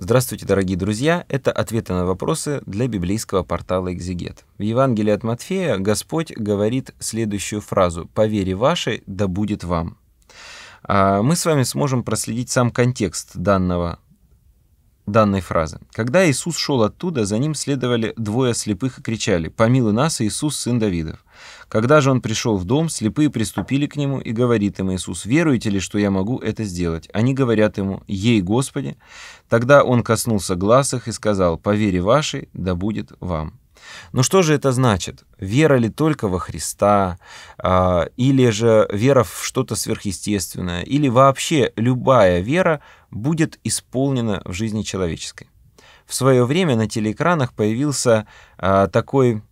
Здравствуйте, дорогие друзья! Это ответы на вопросы для библейского портала «Экзегет». В Евангелии от Матфея Господь говорит следующую фразу «По вере вашей да будет вам». А, мы с вами сможем проследить сам контекст данного данной фразы. Когда Иисус шел оттуда, за ним следовали двое слепых и кричали «Помилуй нас, Иисус, сын Давидов». Когда же он пришел в дом, слепые приступили к нему и говорит им Иисус, «Веруете ли, что я могу это сделать?» Они говорят ему, «Ей, Господи!» Тогда он коснулся глаз их и сказал, «По вере вашей, да будет вам». Но что же это значит? Вера ли только во Христа, а, или же вера в что-то сверхъестественное, или вообще любая вера будет исполнена в жизни человеческой? В свое время на телеэкранах появился а, такой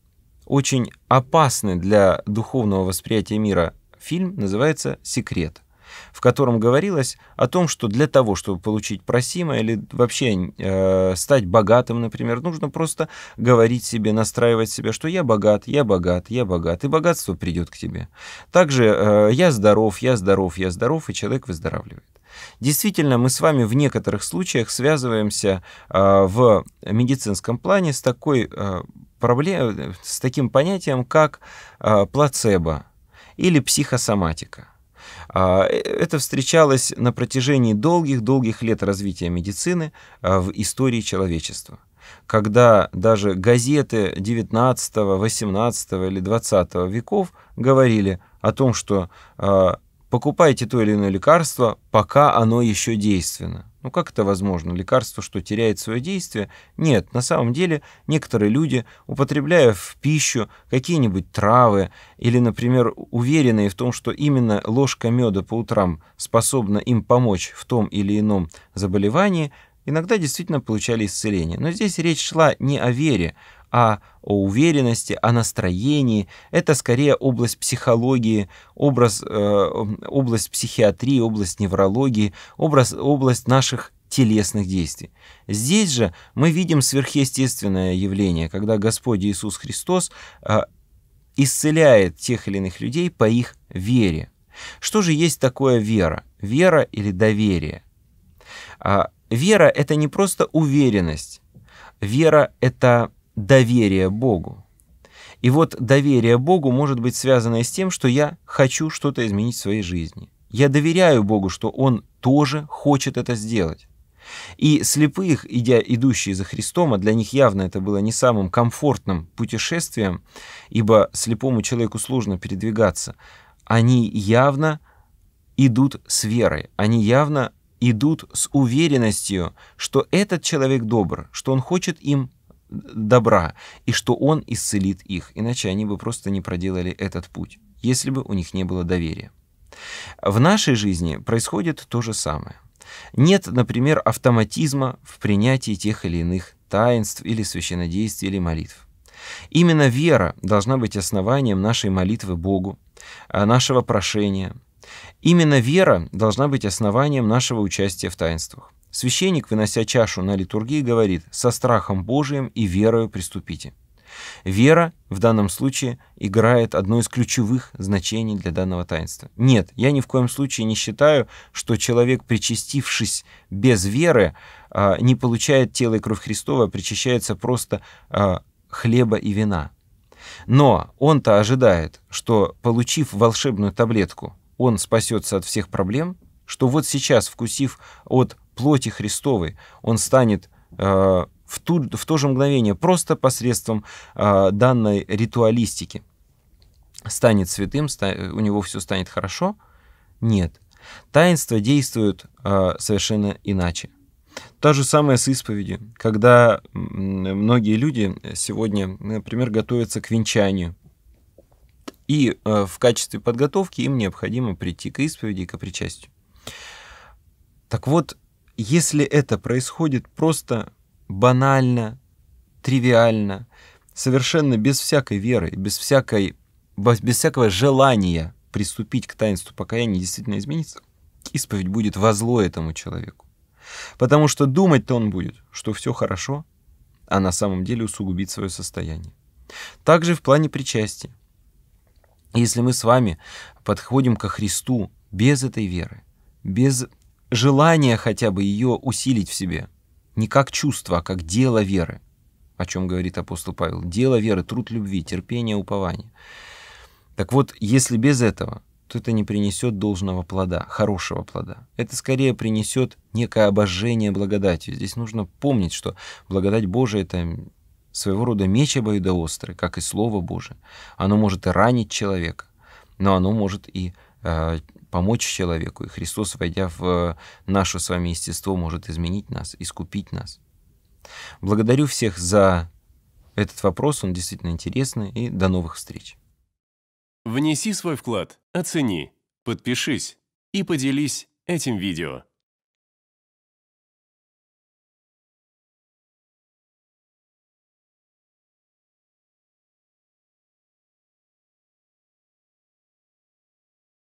очень опасный для духовного восприятия мира фильм, называется «Секрет» в котором говорилось о том, что для того, чтобы получить просимое или вообще э, стать богатым, например, нужно просто говорить себе, настраивать себя, что я богат, я богат, я богат, и богатство придет к тебе. Также э, я здоров, я здоров, я здоров, и человек выздоравливает. Действительно, мы с вами в некоторых случаях связываемся э, в медицинском плане с такой э, проблем, э, с таким понятием, как э, плацебо или психосоматика. А, э, это встречалось на протяжении долгих-долгих лет развития медицины а, в истории человечества когда даже газеты 19, 18 или 20 веков говорили о том, что э, покупайте то или иное лекарство, пока оно еще действенно. Ну как это возможно? Лекарство, что теряет свое действие? Нет, на самом деле некоторые люди, употребляя в пищу какие-нибудь травы или, например, уверенные в том, что именно ложка меда по утрам способна им помочь в том или ином заболевании, иногда действительно получали исцеление. Но здесь речь шла не о вере, а о уверенности, о настроении. Это скорее область психологии, образ, э, область психиатрии, область неврологии, образ, область наших телесных действий. Здесь же мы видим сверхъестественное явление, когда Господь Иисус Христос э, исцеляет тех или иных людей по их вере. Что же есть такое вера? Вера или доверие? А, вера — это не просто уверенность. Вера — это доверие Богу. И вот доверие Богу может быть связано с тем, что я хочу что-то изменить в своей жизни. Я доверяю Богу, что Он тоже хочет это сделать. И слепых, идя, идущие за Христом, а для них явно это было не самым комфортным путешествием, ибо слепому человеку сложно передвигаться, они явно идут с верой, они явно идут с уверенностью, что этот человек добр, что он хочет им добра, и что Он исцелит их, иначе они бы просто не проделали этот путь, если бы у них не было доверия. В нашей жизни происходит то же самое. Нет, например, автоматизма в принятии тех или иных таинств или священодействий или молитв. Именно вера должна быть основанием нашей молитвы Богу, а, нашего прошения. Именно вера должна быть основанием нашего участия в таинствах. Священник, вынося чашу на литургии, говорит «со страхом Божиим и верою приступите». Вера в данном случае играет одно из ключевых значений для данного таинства. Нет, я ни в коем случае не считаю, что человек, причастившись без веры, а, не получает тело и кровь Христова, а причащается просто а, хлеба и вина. Но он-то ожидает, что, получив волшебную таблетку, он спасется от всех проблем, что вот сейчас, вкусив от плоти Христовой. Он станет э, в, ту, в то же мгновение просто посредством э, данной ритуалистики. Станет святым, у него все станет хорошо? Нет. Таинства действуют э, совершенно иначе. Та же самая с исповедью, когда многие люди сегодня, например, готовятся к венчанию. И в качестве подготовки им необходимо прийти к исповеди и к причастию. Так вот, если это происходит просто банально, тривиально, совершенно без всякой веры, без, всякой, без всякого желания приступить к таинству покаяния и действительно изменится, исповедь будет во зло этому человеку. Потому что думать-то он будет, что все хорошо, а на самом деле усугубит свое состояние. Также в плане причастия. Если мы с вами подходим ко Христу без этой веры, без желание хотя бы ее усилить в себе. Не как чувство, а как дело веры, о чем говорит апостол Павел. Дело веры, труд любви, терпение, упование. Так вот, если без этого, то это не принесет должного плода, хорошего плода. Это скорее принесет некое обожжение благодати. Здесь нужно помнить, что благодать Божия — это своего рода меч обоюдоострый, как и Слово Божие. Оно может и ранить человека, но оно может и э, помочь человеку, и Христос, войдя в э, наше с вами естество, может изменить нас, искупить нас. Благодарю всех за этот вопрос, он действительно интересный, и до новых встреч. Внеси свой вклад, оцени, подпишись и поделись этим видео.